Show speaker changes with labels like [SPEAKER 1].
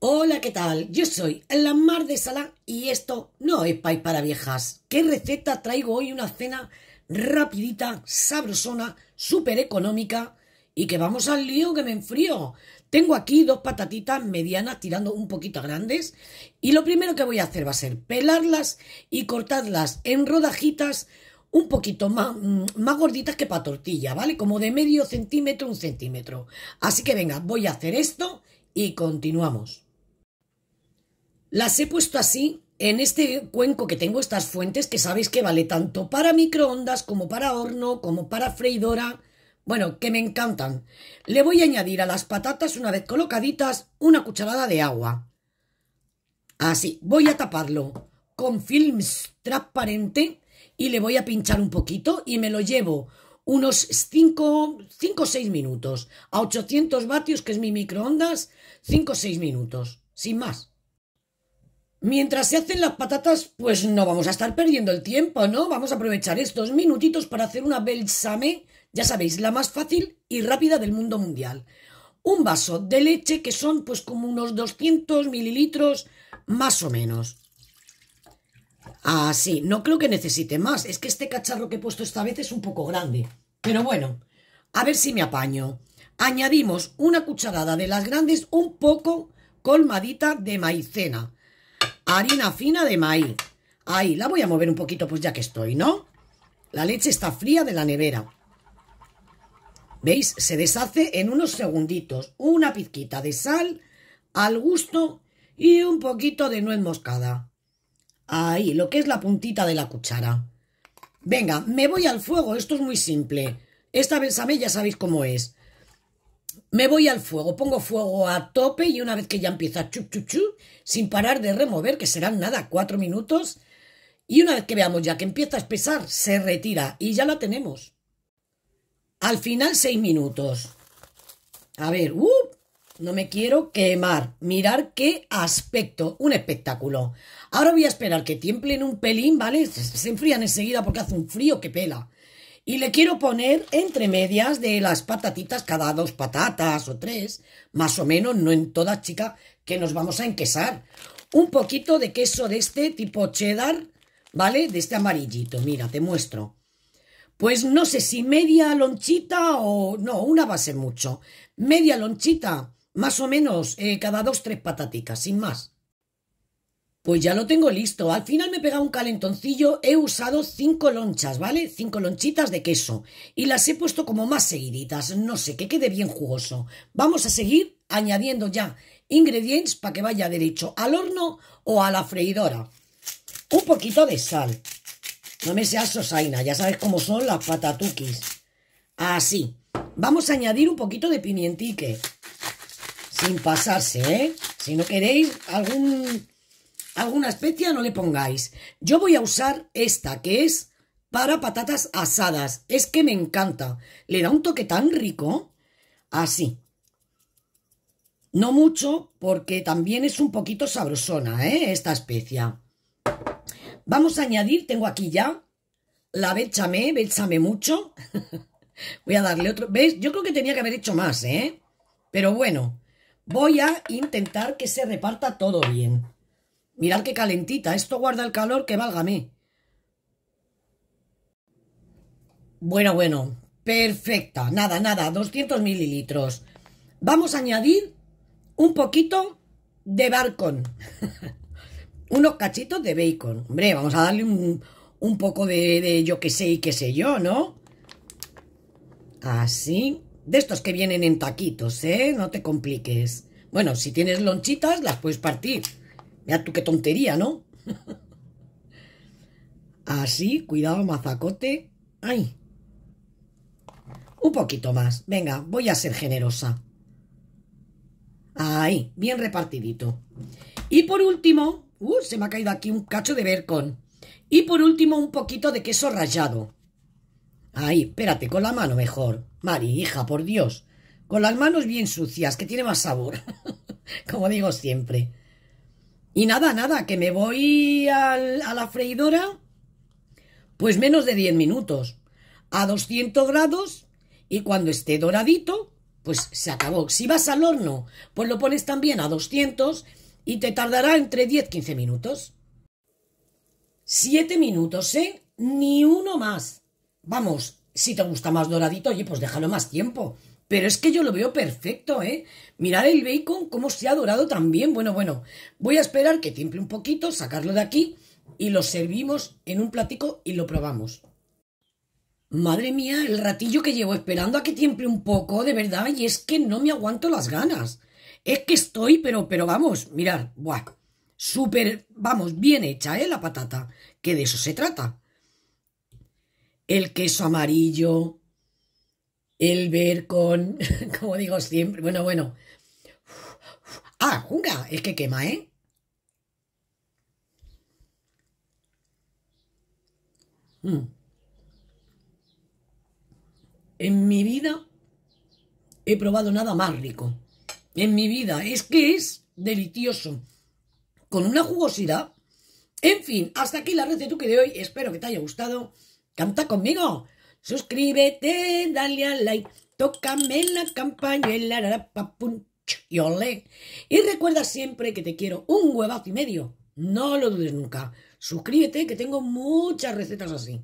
[SPEAKER 1] Hola, ¿qué tal? Yo soy la Mar de Sala y esto no es país para Viejas. ¿Qué receta traigo hoy? Una cena rapidita, sabrosona, súper económica y que vamos al lío que me enfrío. Tengo aquí dos patatitas medianas tirando un poquito grandes y lo primero que voy a hacer va a ser pelarlas y cortarlas en rodajitas un poquito más, mm, más gorditas que para tortilla, ¿vale? Como de medio centímetro, un centímetro. Así que venga, voy a hacer esto y continuamos. Las he puesto así en este cuenco que tengo estas fuentes que sabéis que vale tanto para microondas como para horno, como para freidora. Bueno, que me encantan. Le voy a añadir a las patatas, una vez colocaditas, una cucharada de agua. Así, voy a taparlo con film transparente y le voy a pinchar un poquito y me lo llevo unos 5 o 6 minutos. A 800 vatios, que es mi microondas, 5 o 6 minutos, sin más. Mientras se hacen las patatas, pues no vamos a estar perdiendo el tiempo, ¿no? Vamos a aprovechar estos minutitos para hacer una belsame, ya sabéis, la más fácil y rápida del mundo mundial. Un vaso de leche que son pues como unos 200 mililitros más o menos. Ah, no creo que necesite más. Es que este cacharro que he puesto esta vez es un poco grande. Pero bueno, a ver si me apaño. Añadimos una cucharada de las grandes un poco colmadita de maicena harina fina de maíz. Ahí, la voy a mover un poquito pues ya que estoy, ¿no? La leche está fría de la nevera. ¿Veis? Se deshace en unos segunditos. Una pizquita de sal al gusto y un poquito de nuez moscada. Ahí, lo que es la puntita de la cuchara. Venga, me voy al fuego, esto es muy simple. Esta bechamel ya sabéis cómo es me voy al fuego, pongo fuego a tope y una vez que ya empieza chup chup chup, sin parar de remover, que serán nada, cuatro minutos, y una vez que veamos ya que empieza a espesar, se retira y ya la tenemos. Al final seis minutos. A ver, uh, no me quiero quemar. Mirar qué aspecto, un espectáculo. Ahora voy a esperar que tiemplen un pelín, ¿vale? Se enfrían enseguida porque hace un frío que pela. Y le quiero poner entre medias de las patatitas cada dos patatas o tres, más o menos, no en toda chica, que nos vamos a enquesar. Un poquito de queso de este tipo cheddar, ¿vale? De este amarillito, mira, te muestro. Pues no sé si media lonchita o... No, una va a ser mucho. Media lonchita, más o menos, eh, cada dos, tres patatitas sin más. Pues ya lo tengo listo. Al final me he pegado un calentoncillo. He usado cinco lonchas, ¿vale? Cinco lonchitas de queso. Y las he puesto como más seguiditas. No sé, que quede bien jugoso. Vamos a seguir añadiendo ya ingredientes para que vaya derecho al horno o a la freidora. Un poquito de sal. No me seas sosaina, ya sabes cómo son las patatuquis. Así. Vamos a añadir un poquito de pimientique. Sin pasarse, ¿eh? Si no queréis algún alguna especia no le pongáis. Yo voy a usar esta, que es para patatas asadas. Es que me encanta. Le da un toque tan rico. Así. No mucho, porque también es un poquito sabrosona, ¿eh? Esta especia. Vamos a añadir, tengo aquí ya, la béchame, béchame mucho. voy a darle otro... ¿Ves? Yo creo que tenía que haber hecho más, ¿eh? Pero bueno, voy a intentar que se reparta todo bien. Mirad qué calentita. Esto guarda el calor que mí. Bueno, bueno. Perfecta. Nada, nada. 200 mililitros. Vamos a añadir un poquito de bacon. Unos cachitos de bacon. Hombre, vamos a darle un, un poco de, de yo que sé y qué sé yo, ¿no? Así. De estos que vienen en taquitos, ¿eh? No te compliques. Bueno, si tienes lonchitas, las puedes partir. Mira tú qué tontería, ¿no? Así, cuidado, mazacote. ¡Ay! Un poquito más. Venga, voy a ser generosa. Ay, bien repartidito. Y por último, uh, se me ha caído aquí un cacho de vercón. Y por último, un poquito de queso rallado. Ay, espérate, con la mano mejor. Mari, hija, por Dios. Con las manos bien sucias, que tiene más sabor. Como digo siempre. Y nada, nada, que me voy a la freidora, pues menos de 10 minutos, a 200 grados, y cuando esté doradito, pues se acabó. Si vas al horno, pues lo pones también a 200 y te tardará entre 10-15 minutos. 7 minutos, ¿eh? Ni uno más. Vamos, si te gusta más doradito, y pues déjalo más tiempo. Pero es que yo lo veo perfecto, ¿eh? Mirad el bacon, cómo se ha dorado también. Bueno, bueno, voy a esperar que tiemple un poquito, sacarlo de aquí y lo servimos en un platico y lo probamos. Madre mía, el ratillo que llevo esperando a que tiemple un poco, de verdad, y es que no me aguanto las ganas. Es que estoy, pero, pero vamos, mirad, buah, súper, vamos, bien hecha, ¿eh? La patata, que de eso se trata. El queso amarillo, el ver con, como digo siempre, bueno, bueno. Ah, ¡Junga! es que quema, ¿eh? Mm. En mi vida he probado nada más rico. En mi vida, es que es delicioso. Con una jugosidad. En fin, hasta aquí la receta de hoy. Espero que te haya gustado. ¡Canta conmigo! Suscríbete, dale a like, tócame la campaña la y ole. Y recuerda siempre que te quiero un huevazo y medio. No lo dudes nunca. Suscríbete que tengo muchas recetas así.